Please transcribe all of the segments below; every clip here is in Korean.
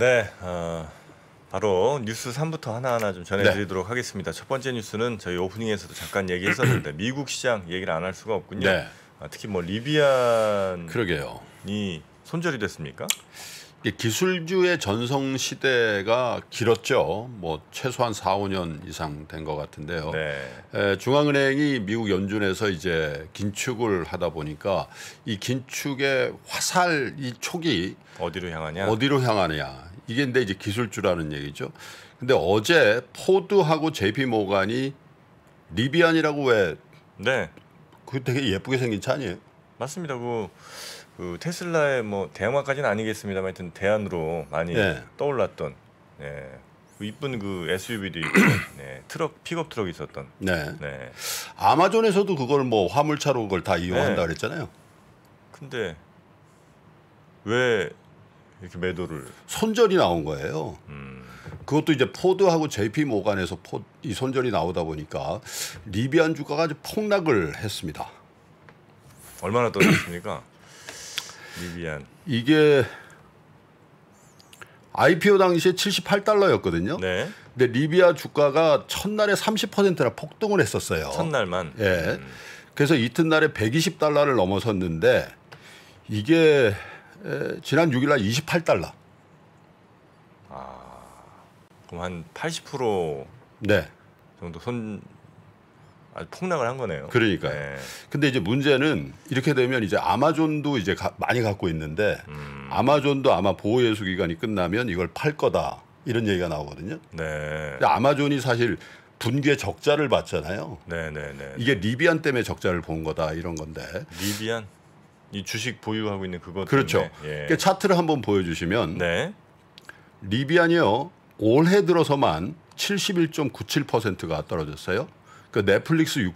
네, 어, 바로 뉴스 3부터 하나하나 좀 전해드리도록 네. 하겠습니다. 첫 번째 뉴스는 저희 오프닝에서도 잠깐 얘기했었는데 미국 시장 얘기를 안 할 수가 없군요. 네. 아, 특히 뭐 리비안이 그러게요. 손절이 됐습니까? 예, 기술주의 전성 시대가 길었죠. 뭐 최소한 4, 5년 이상 된 것 같은데요. 네. 예, 중앙은행이 미국 연준에서 이제 긴축을 하다 보니까 이 긴축의 화살 이 촉이 어디로 향하냐? 어디로 향하냐? 이게 근데 이제 기술주라는 얘기죠. 근데 어제 포드하고 제피 모간이 리비안이라고 왜? 네. 그 되게 예쁘게 생긴 차 아니에요? 맞습니다. 그그 테슬라의 뭐 대형화까지는 아니겠습니다만 하여튼 대안으로 많이 네. 떠올랐던 네. 이쁜 그 SUV도 있고 네. 트럭 픽업 트럭이 있었던 네. 네. 아마존에서도 그걸 뭐 화물차로 그걸 다 이용한다 네. 그랬잖아요. 근데 왜 이렇게 매도를 손절이 나온 거예요. 음. 그것도 이제 포드하고 JP 모간에서 포, 이 손절이 나오다 보니까 리비안 주가가 아주 폭락을 했습니다. 얼마나 떨어졌습니까? 미비안. 이게 IPO 당시에 78달러였거든요. 네. 근데 리비아 주가가 첫날에 30%나 폭등을 했었어요. 첫날만. 예. 음. 그래서 이튿날에 120달러를 넘어섰는데 이게 지난 6일날 28달러. 아. 그럼 한 80% 네. 정도 손 폭락을 한 거네요. 그러니까. 네. 근데 이제 문제는 이렇게 되면 이제 아마존도 이제 가, 많이 갖고 있는데 음. 아마존도 아마 보호 예수 기간이 끝나면 이걸 팔 거다 이런 얘기가 나오거든요. 네. 아마존이 사실 분기 적자를 봤잖아요. 네네네. 네, 네, 네. 이게 리비안 때문에 적자를 본 거다 이런 건데. 리비안 이 주식 보유하고 있는 그것. 그렇죠. 예. 그 차트를 한번 보여주시면 네. 리비안이요 올해 들어서만 71.97%가 떨어졌어요. 그 넷플릭스 6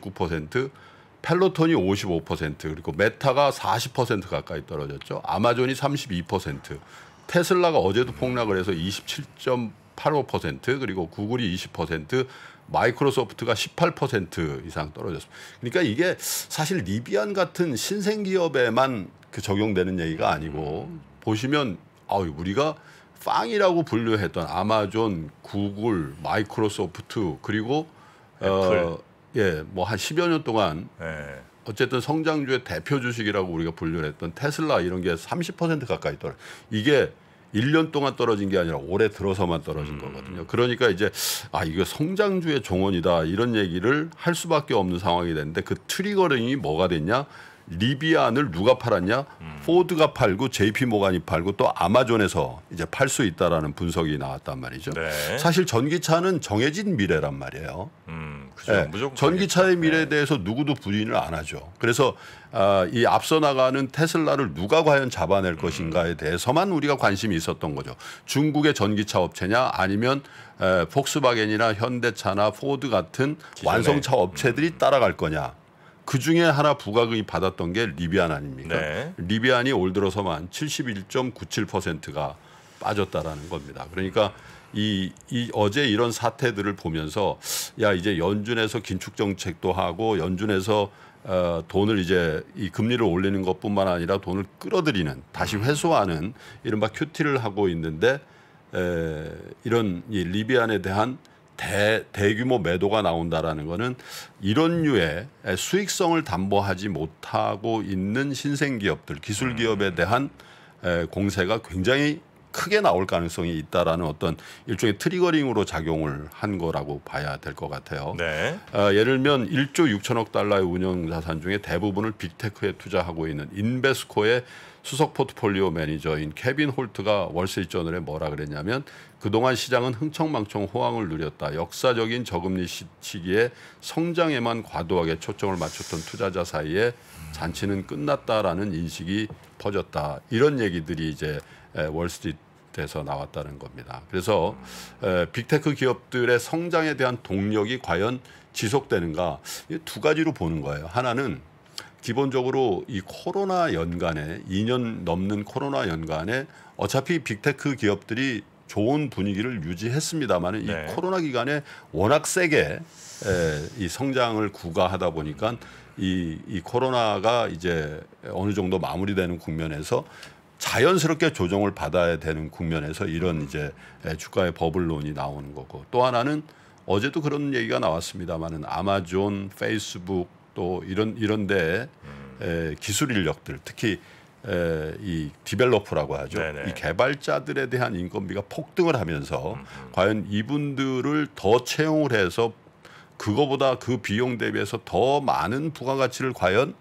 9 펠로톤이 55% 그리고 메타가 40% 가까이 떨어졌죠. 아마존이 32%, 테슬라가 어제도 폭락을 해서 27.85% 그리고 구글이 20%, 마이크로소프트가 18% 이상 떨어졌습니다. 그러니까 이게 사실 리비안 같은 신생 기업에만 그 적용되는 얘기가 아니고 보시면 아유 우리가 빵이라고 분류했던 아마존, 구글, 마이크로소프트 그리고 애플. 어, 예, 뭐한 10여 년 동안 예. 어쨌든 성장주의 대표 주식이라고 우리가 분류를 했던 테슬라 이런 게 30% 가까이 떨어. 이게 1년 동안 떨어진 게 아니라 올해 들어서만 떨어진 음. 거거든요. 그러니까 이제 아 이거 성장주의 종원이다 이런 얘기를 할 수밖에 없는 상황이 됐는데 그 트리거링이 뭐가 됐냐? 리비안을 누가 팔았냐? 음. 포드가 팔고 JP 모간이 팔고 또 아마존에서 이제 팔 수 있다라는 분석이 나왔단 말이죠. 네. 사실 전기차는 정해진 미래란 말이에요. 그렇죠. 네. 전기차의 미래에 예. 대해서 누구도 부인을 안 하죠. 그래서 아, 이 앞서 나가는 테슬라를 누가 과연 잡아낼 것인가에 음. 대해서만 우리가 관심이 있었던 거죠. 중국의 전기차 업체냐 아니면 에, 폭스바겐이나 현대차나 포드 같은 기존에. 완성차 음. 업체들이 음. 따라갈 거냐. 그 중에 하나 부각이 받았던 게 리비안 아닙니까? 네. 리비안이 올 들어서만 71.97%가 빠졌다라는 겁니다. 그러니까 이, 이 어제 이런 사태들을 보면서 야 이제 연준에서 긴축 정책도 하고 연준에서 어, 돈을 이제 이 금리를 올리는 것뿐만 아니라 돈을 끌어들이는 다시 음. 회수하는 이른바 큐티를 하고 있는데 에, 이런 이 리비안에 대한 대, 대규모 매도가 나온다라는 거는 이런 류의 수익성을 담보하지 못하고 있는 신생 기업들 기술 음. 기업에 대한 에, 공세가 굉장히 크게 나올 가능성이 있다라는 어떤 일종의 트리거링으로 작용을 한 거라고 봐야 될 것 같아요. 네. 어, 예를 들면 1조 6천억 달러의 운영 자산 중에 대부분을 빅테크에 투자하고 있는 인베스코의 수석 포트폴리오 매니저인 케빈 홀트가 월세트리트에 뭐라 그랬냐면 그동안 시장은 흥청망청 호황을 누렸다. 역사적인 저금리 시기에 성장에만 과도하게 초점을 맞췄던 투자자 사이에 잔치는 끝났다라는 인식이 퍼졌다. 이런 얘기들이 이제 월스트리트 돼서 나왔다는 겁니다. 그래서 빅테크 기업들의 성장에 대한 동력이 과연 지속되는가 두 가지로 보는 거예요. 하나는 기본적으로 이 코로나 연간에 2년 넘는 코로나 연간에 어차피 빅테크 기업들이 좋은 분위기를 유지했습니다만 네. 이 코로나 기간에 워낙 세게 이 성장을 구가하다 보니까 이, 이 코로나가 이제 어느 정도 마무리되는 국면에서 자연스럽게 조정을 받아야 되는 국면에서 이런 이제 주가의 버블론이 나오는 거고 또 하나는 어제도 그런 얘기가 나왔습니다만은 아마존, 페이스북 또 이런 이런데 에, 기술 인력들 특히 에, 이 디벨로퍼라고 하죠. 네네. 이 개발자들에 대한 인건비가 폭등을 하면서 음흠. 과연 이분들을 더 채용을 해서 그거보다 그 비용 대비해서 더 많은 부가가치를 과연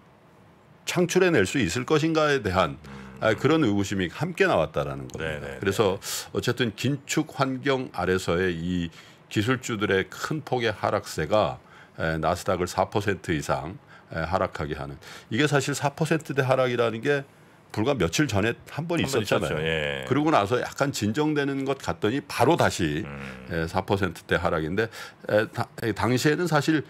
창출해낼 수 있을 것인가에 대한 음. 아, 그런 의구심이 함께 나왔다라는 겁니다. 네네, 네, 네. 그래서 어쨌든 긴축 환경 아래서의 이 기술주들의 큰 폭의 하락세가 나스닥을 4% 이상 하락하게 하는 이게 사실 4%대 하락이라는 게 불과 며칠 전에 한 번 있었잖아요. 예. 그러고 나서 약간 진정되는 것 같더니 바로 다시 음. 4%대 하락인데 당시에는 사실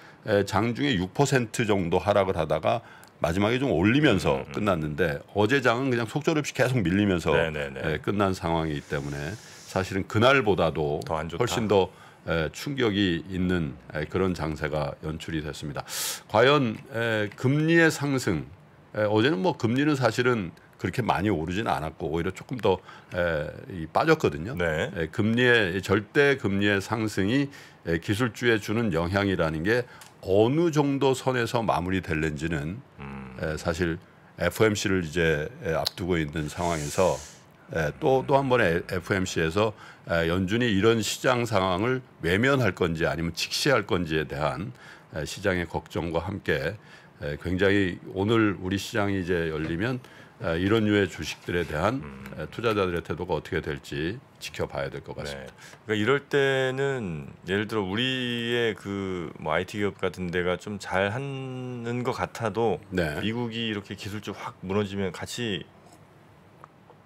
장중에 6% 정도 하락을 하다가 마지막에 좀 올리면서 음. 음. 끝났는데 어제 장은 그냥 속절없이 계속 밀리면서 네, 네, 네. 예, 끝난 상황이기 때문에 사실은 그날보다도 훨씬 더 에, 예, 충격이 있는 에, 예, 그런 장세가 연출이 됐습니다. 과연 에, 예, 금리의 상승 어제는 뭐 금리는 사실은 그렇게 많이 오르지는 않았고 오히려 조금 더 빠졌거든요. 네. 금리의 절대 금리의 상승이 기술주에 주는 영향이라는 게 어느 정도 선에서 마무리될는지는 음. 에, 사실 FOMC를 이제 에, 앞두고 있는 상황에서 또 또 한 번에 FOMC에서 에, 연준이 이런 시장 상황을 외면할 건지 아니면 직시할 건지에 대한 에, 시장의 걱정과 함께 에, 굉장히 오늘 우리 시장이 이제 열리면 이런 유의 주식들에 대한 음. 투자자들의 태도가 어떻게 될지 지켜봐야 될 것 같습니다. 네. 그러니까 이럴 때는 예를 들어 우리의 그뭐 IT 기업 같은 데가 좀 잘하는 것 같아도 네. 미국이 이렇게 기술적 확 무너지면 같이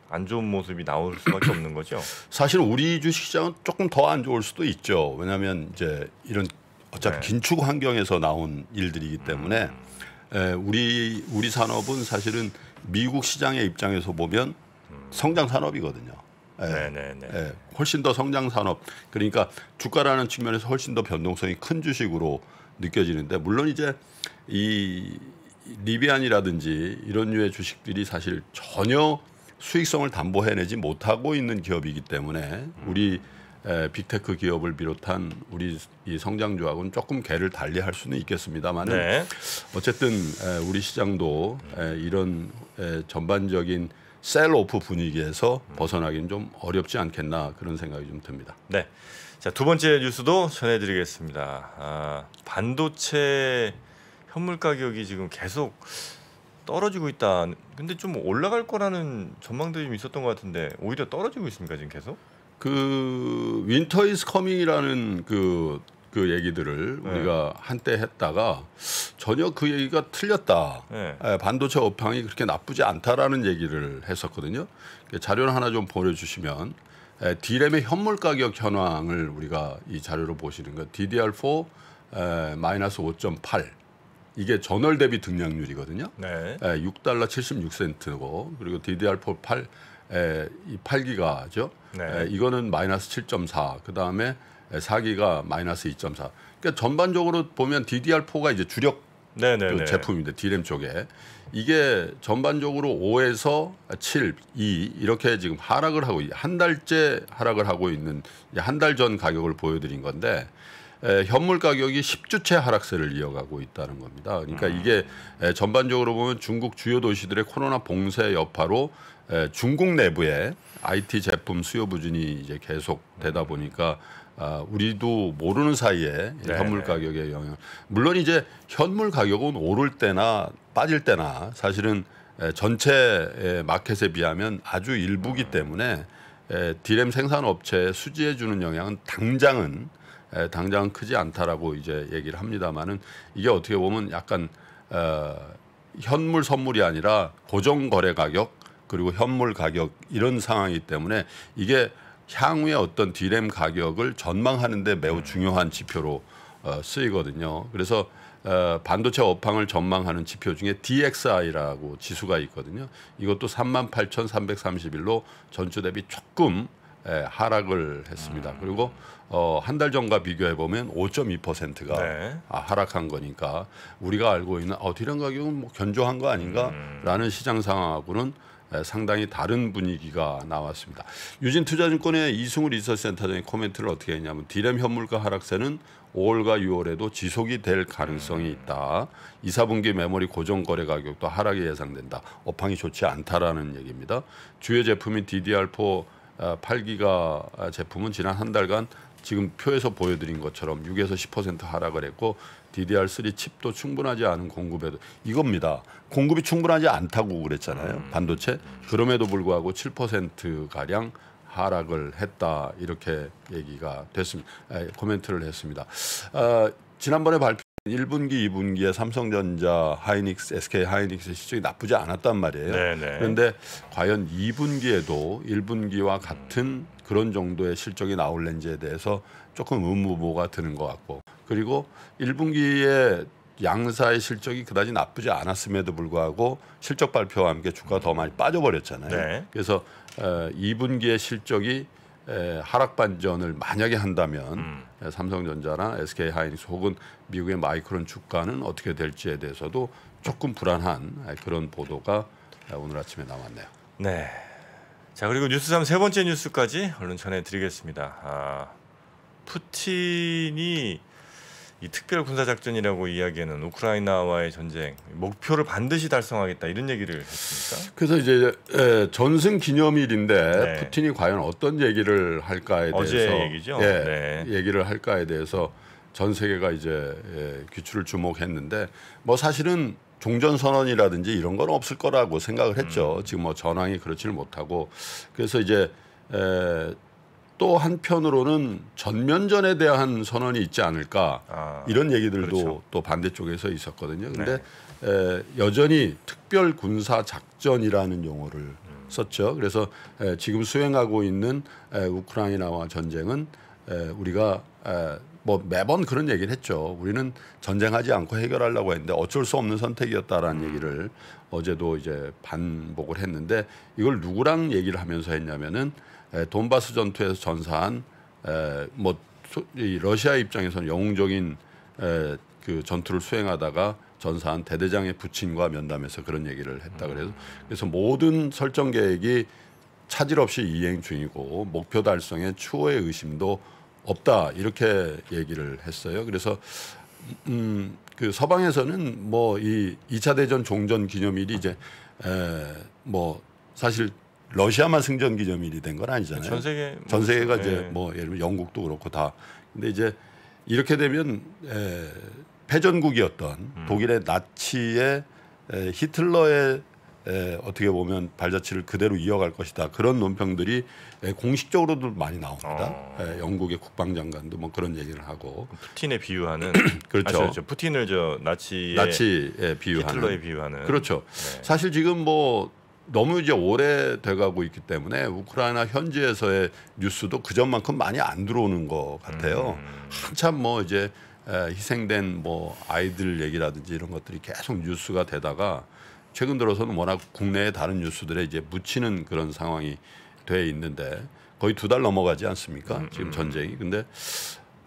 안 좋은 모습이 나올 수밖에 없는 거죠. 사실 우리 주식시장은 조금 더 안 좋을 수도 있죠. 왜냐하면 이제 이런 어차피 네. 긴축 환경에서 나온 일들이기 때문에 음. 에, 우리 우리 산업은 사실은 미국 시장의 입장에서 보면 성장 산업이거든요. 네, 네, 훨씬 더 성장 산업 그러니까 주가라는 측면에서 훨씬 더 변동성이 큰 주식으로 느껴지는데 물론 이제 이 리비안이라든지 이런 류의 주식들이 사실 전혀 수익성을 담보해내지 못하고 있는 기업이기 때문에 우리 음. 빅테크 기업을 비롯한 우리 이 성장주하고는 조금 개를 달리할 수는 있겠습니다만 네. 어쨌든 우리 시장도 이런 전반적인 셀오프 분위기에서 벗어나기는 좀 어렵지 않겠나 그런 생각이 좀 듭니다. 네. 자, 두 번째 뉴스도 전해드리겠습니다. 아, 반도체 현물 가격이 지금 계속 떨어지고 있다. 근데 좀 올라갈 거라는 전망들좀 있었던 것 같은데 오히려 떨어지고 있습니까 지금 계속? 그 윈터 이즈 커밍이라는 그, 그 얘기들을 네. 우리가 한때 했다가 전혀 그 얘기가 틀렸다. 네. 예, 반도체 업황이 그렇게 나쁘지 않다라는 얘기를 했었거든요. 자료를 하나 좀 보내주시면 예, 디램의 현물 가격 현황을 우리가 이 자료로 보시는 거 DDR4 에, 마이너스 5.8 이게 전월 대비 등량률이거든요. 네. 에, 예, 6달러 76센트고 그리고 DDR4 8 에, 이 8기가죠. 네. 에, 이거는 마이너스 7.4. 그 다음에 4기가 마이너스 2.4. 그러니까 전반적으로 보면 DDR4가 이제 주력 그 제품인데 DRAM 쪽에 이게 전반적으로 5에서 7, 2 이렇게 지금 하락을 하고 한 달째 하락을 하고 있는 한 달 전 가격을 보여드린 건데 에, 현물 가격이 10주째 하락세를 이어가고 있다는 겁니다. 그러니까 음. 이게 에, 전반적으로 보면 중국 주요 도시들의 코로나 봉쇄 여파로 예, 중국 내부에 IT 제품 수요 부진이 이제 계속 되다 보니까 아, 우리도 모르는 사이에 네. 현물 가격의 영향. 물론 이제 현물 가격은 오를 때나 빠질 때나 사실은 예, 전체 예, 마켓에 비하면 아주 일부기 때문에 디램 생산 업체 수지해 주는 영향은 당장은 당장은 크지 않다라고 이제 얘기를 합니다만은 이게 어떻게 보면 약간 어, 현물 선물이 아니라 고정 거래 가격 그리고 현물 가격 이런 상황이기 때문에 이게 향후에 어떤 디램 가격을 전망하는데 매우 중요한 지표로 어, 쓰이거든요. 그래서 어, 반도체 업황을 전망하는 지표 중에 DXI라고 지수가 있거든요. 이것도 38,331로 전주 대비 조금 예, 하락을 했습니다. 음. 그리고 어, 한달 전과 비교해 보면 5.2%가 네. 아, 하락한 거니까 우리가 알고 있는 어, 디램 가격은 뭐 견조한 거 아닌가라는 음. 시장 상황하고는 상당히 다른 분위기가 나왔습니다. 유진투자증권의 이승우 리서치센터장의 코멘트를 어떻게 했냐면 디램 현물가 하락세는 5월과 6월에도 지속이 될 가능성이 음. 있다. 2, 4분기 메모리 고정 거래 가격도 하락이 예상된다. 업황이 좋지 않다라는 얘기입니다. 주요 제품인 DDR4 8기가 어, 어, 제품은 지난 한 달간 지금 표에서 보여드린 것처럼 6에서 10% 하락을 했고 DDR3 칩도 충분하지 않은 공급에도 이겁니다. 공급이 충분하지 않다고 그랬잖아요. 음. 반도체. 그럼에도 불구하고 7% 가량 하락을 했다 이렇게 얘기가 됐습니다. 에, 아, 예, 코멘트를 했습니다. 어, 지난번에 발표 1분기, 2분기에 삼성전자, 하이닉스, SK 하이닉스 실적이 나쁘지 않았단 말이에요. 네네. 네. 그런데 과연 2분기에도 1분기와 같은 그런 정도의 실적이 나올는지에 대해서 조금 의무보가 드는 것 같고 그리고 1분기에 양사의 실적이 그다지 나쁘지 않았음에도 불구하고 실적 발표와 함께 주가가 더 많이 빠져버렸잖아요. 네. 그래서 2분기의 어, 실적이 하락 반전을 만약에 한다면 음. 삼성전자나 SK 하이닉스 혹은 미국의 마이크론 주가는 어떻게 될지에 대해서도 조금 불안한 그런 보도가 오늘 아침에 나왔네요. 네. 자 그리고 뉴스 3세 번째 뉴스까지 얼른 전해드리겠습니다. 아, 푸틴이 이 특별 군사 작전이라고 이야기하는 우크라이나와의 전쟁 목표를 반드시 달성하겠다 이런 얘기를 했습니까? 그래서 이제 예, 전승 기념일인데 네. 푸틴이 과연 어떤 얘기를 할까에 대해서 얘기죠. 예, 네. 얘기를 할까에 대해서 전 세계가 이제 예, 귀추를 주목했는데 뭐 사실은 종전 선언이라든지 이런 건 없을 거라고 생각을 했죠. 음. 지금 뭐 전황이 그렇지를 못하고 그래서 이제 에, 또 한편으로는 전면전에 대한 선언이 있지 않을까 아, 이런 얘기들도 그렇죠. 또 반대쪽에서 있었거든요. 근데 네. 에, 여전히 특별 군사 작전이라는 용어를 음. 썼죠. 그래서 에, 지금 수행하고 있는 에, 우크라이나와 전쟁은 에, 우리가 에, 뭐 매번 그런 얘기를 했죠. 우리는 전쟁하지 않고 해결하려고 했는데 어쩔 수 없는 선택이었다라는 음. 얘기를 어제도 이제 반복을 했는데 이걸 누구랑 얘기를 하면서 했냐면은 돈바스 전투에서 전사한 에, 뭐 러시아 입장에서는 영웅적인 에, 그 전투를 수행하다가 전사한 대대장의 부친과 면담에서 그런 얘기를 했다 음. 그래서 그래서 모든 설정 계획이 차질 없이 이행 중이고 목표 달성의 추호의 의심도 없다 이렇게 얘기를 했어요. 그래서 음, 그 서방에서는 뭐이 2차 대전 종전 기념일이 이제 에, 뭐 사실 러시아만 승전 기념일이 된 건 아니잖아요. 전 세계 뭐 전 세계가 네. 이제 예. 뭐 예를 들면 영국도 그렇고 다. 근데 이제 이렇게 되면 에, 패전국이었던 음. 독일의 나치의 에, 히틀러의 에, 예, 어떻게 보면 발자취를 그대로 이어갈 것이다 그런 논평들이 에, 예, 공식적으로도 많이 나옵니다. 어. 에, 예, 영국의 국방장관도 뭐 그런 얘기를 하고 푸틴에 비유하는 그렇죠. 아, 저, 푸틴을 저 나치의 나치에 비유하는 히틀러에 비유하는 그렇죠. 네. 사실 지금 뭐 너무 이제 오래 돼가고 있기 때문에 우크라이나 현지에서의 뉴스도 그전만큼 많이 안 들어오는 것 같아요. 음. 한참 뭐 이제 희생된 뭐 아이들 얘기라든지 이런 것들이 계속 뉴스가 되다가 최근 들어서는 워낙 국내의 다른 뉴스들에 이제 묻히는 그런 상황이 돼 있는데 거의 두 달 넘어가지 않습니까? 음, 지금 음. 전쟁이. 근데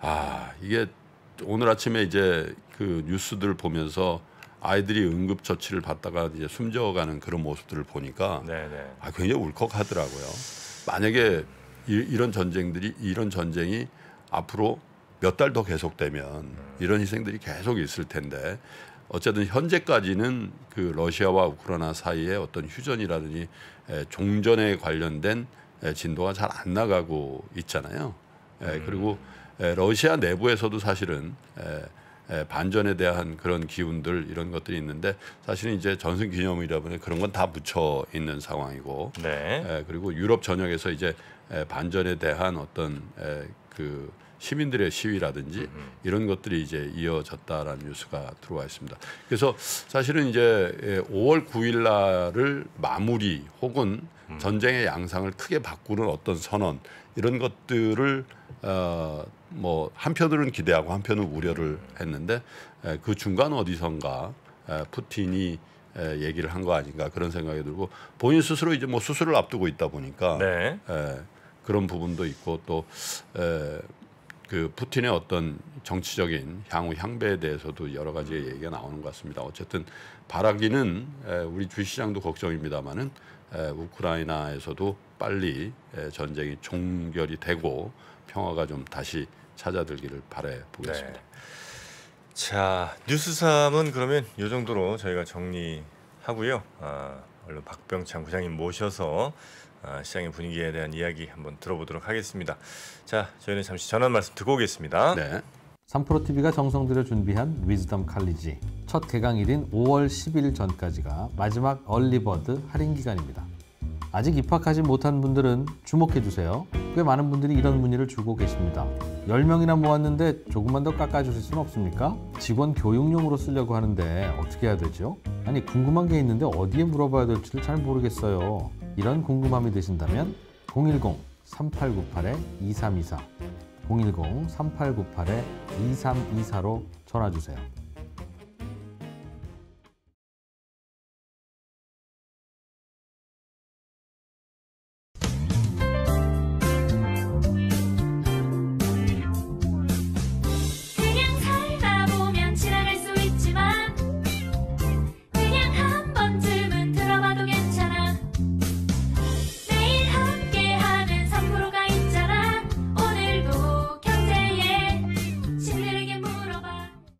아 이게 오늘 아침에 이제 그 뉴스들 보면서 아이들이 응급 처치를 받다가 이제 숨져가는 그런 모습들을 보니까 네네. 네. 아, 굉장히 울컥하더라고요. 만약에 이, 런 전쟁들이 이런 전쟁이 앞으로 몇 달 더 계속되면 음. 이런 희생들이 계속 있을 텐데 어쨌든 현재까지는 그 러시아와 우크라이나 사이에 어떤 휴전이라든지 종전에 관련된 진도가 잘 안 나가고 있잖아요. 음. 그리고 러시아 내부에서도 사실은 반전에 대한 그런 기운들 이런 것들이 있는데 사실은 이제 전승 기념이라 보니 그런 건다 묻혀 있는 상황이고 네. 그리고 유럽 전역에서 이제 반전에 대한 어떤 그 시민들의 시위라든지 이런 것들이 이제 이어졌다라는 뉴스가 들어와 있습니다. 그래서 사실은 이제 5월 예, 9일 날을 마무리 혹은 음. 전쟁의 양상을 크게 바꾸는 어떤 선언 이런 것들을 어, 뭐 한편으로는 기대하고 한편은 우려를 음. 했는데 에, 예, 그 중간 어디선가 에, 예, 푸틴이 에, 얘기를 한 거 아닌가 그런 생각이 들고 본인 스스로 이제 뭐 수술을 앞두고 있다 보니까 네. 에, 그런 부분도 있고 또 에, 그 푸틴의 어떤 정치적인 향후 향배에 대해서도 여러 가지 얘기가 나오는 것 같습니다. 어쨌든 바라기는 우리 주시장도 걱정입니다만은 우크라이나에서도 빨리 전쟁이 종결이 되고 평화가 좀 다시 찾아들기를 바래 보겠습니다. 네. 자 뉴스 3은 그러면 이 정도로 저희가 정리하고요. 아, 얼른 박병창 부장님 모셔서 아, 시장의 분위기에 대한 이야기 한번 들어보도록 하겠습니다. 자, 저희는 잠시 전환 말씀 듣고 오겠습니다. 네. 3프로TV가 정성들여 준비한 위즈덤 칼리지 첫 개강일인 5월 10일 전까지가 마지막 얼리버드 할인 기간입니다. 아직 입학하지 못한 분들은 주목해주세요. 꽤 많은 분들이 이런 문의를 주고 계십니다. 10명이나 모았는데 조금만 더 깎아주실 수는 없습니까? 직원 교육용으로 쓰려고 하는데 어떻게 해야 되죠? 아니 궁금한 게 있는데 어디에 물어봐야 될지를 잘 모르겠어요. 이런 궁금함이 드신다면 010-3898-2324 010-3898-2324로 전화주세요.